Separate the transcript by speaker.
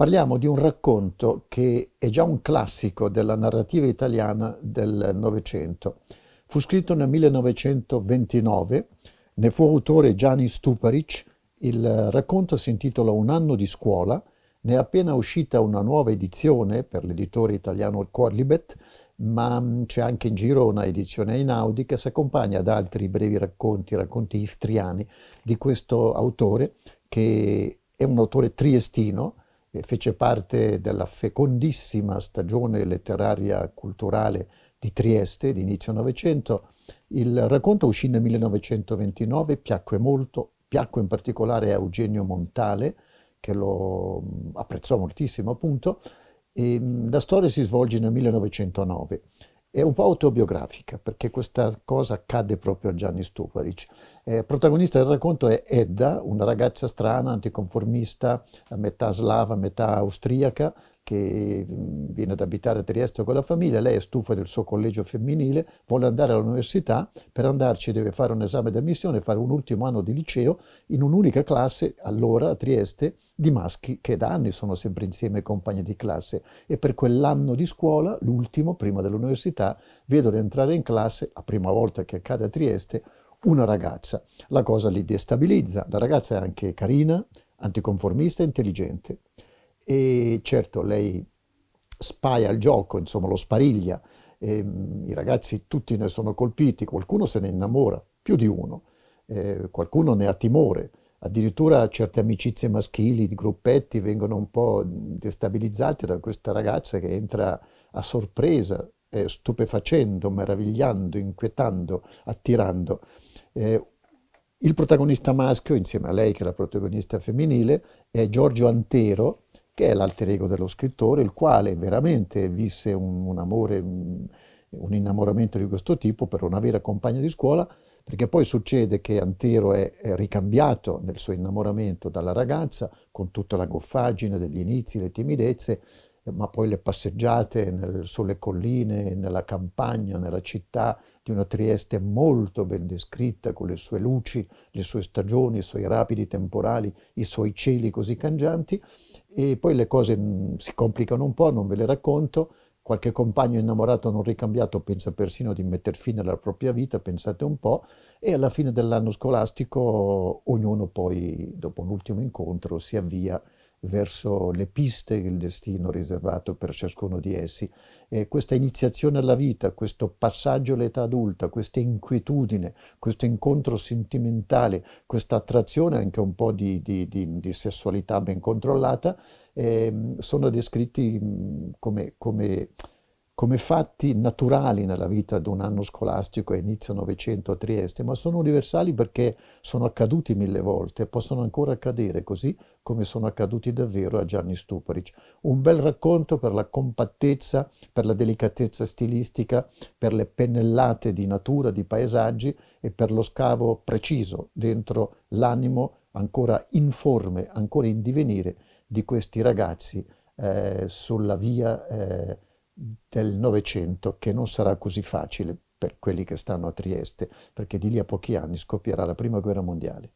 Speaker 1: Parliamo di un racconto che è già un classico della narrativa italiana del Novecento. Fu scritto nel 1929, ne fu autore Gianni Stuparic, il racconto si intitola Un anno di scuola, ne è appena uscita una nuova edizione per l'editore italiano Corlibet, ma mm, c'è anche in giro una edizione Einaudi che si accompagna ad altri brevi racconti, racconti istriani di questo autore che è un autore triestino fece parte della fecondissima stagione letteraria culturale di Trieste di inizio Novecento. Il racconto uscì nel 1929, piacque molto, piacque in particolare a Eugenio Montale, che lo apprezzò moltissimo appunto, e la storia si svolge nel 1909 è un po' autobiografica, perché questa cosa accade proprio a Gianni Stuparic. Eh, protagonista del racconto è Edda, una ragazza strana, anticonformista, metà slava, metà austriaca, che mm, viene ad abitare a Trieste con la famiglia, lei è stufa del suo collegio femminile, vuole andare all'università, per andarci deve fare un esame d'ammissione, fare un ultimo anno di liceo in un'unica classe, allora a Trieste, di maschi che da anni sono sempre insieme compagni di classe e per quell'anno di scuola, l'ultimo prima dell'università, vedono entrare in classe, la prima volta che accade a Trieste, una ragazza. La cosa li destabilizza, la ragazza è anche carina, anticonformista e intelligente e certo lei spaia il gioco, insomma lo spariglia, e, mm, i ragazzi tutti ne sono colpiti, qualcuno se ne innamora, più di uno, eh, qualcuno ne ha timore, addirittura certe amicizie maschili di gruppetti vengono un po' destabilizzate da questa ragazza che entra a sorpresa, eh, stupefacendo, meravigliando, inquietando, attirando. Eh, il protagonista maschio, insieme a lei che è la protagonista femminile, è Giorgio Antero, che è l'alter ego dello scrittore, il quale veramente visse un, un amore, un innamoramento di questo tipo per una vera compagna di scuola, perché poi succede che Antero è, è, ricambiato nel suo innamoramento dalla ragazza, con tutta la goffaggine degli inizi, le timidezze, ma poi le passeggiate nel, sulle colline, nella campagna, nella città di una Trieste molto ben descritta, con le sue luci, le sue stagioni, i suoi rapidi temporali, i suoi cieli così cangianti. E poi le cose mm, si complicano un po', non ve le racconto. Qualche compagno innamorato non ricambiato pensa persino di metter fine alla propria vita, pensate un po', e alla fine dell'anno scolastico ognuno poi, dopo un ultimo incontro, si avvia verso le piste che il destino riservato per ciascuno di essi. E questa iniziazione alla vita, questo passaggio all'età adulta, questa inquietudine, questo incontro sentimentale, questa attrazione anche un po' di, di, di, di sessualità ben controllata, eh, sono descritti come, come come fatti naturali nella vita di un anno scolastico a inizio Novecento a Trieste, ma sono universali perché sono accaduti mille volte, possono ancora accadere così come sono accaduti davvero a Gianni Stuparic. Un bel racconto per la compattezza, per la delicatezza stilistica, per le pennellate di natura, di paesaggi e per lo scavo preciso dentro l'animo ancora informe, ancora in divenire di questi ragazzi eh, sulla via. Eh, del Novecento che non sarà così facile per quelli che stanno a Trieste, perché di lì a pochi anni scoppierà la Prima Guerra Mondiale.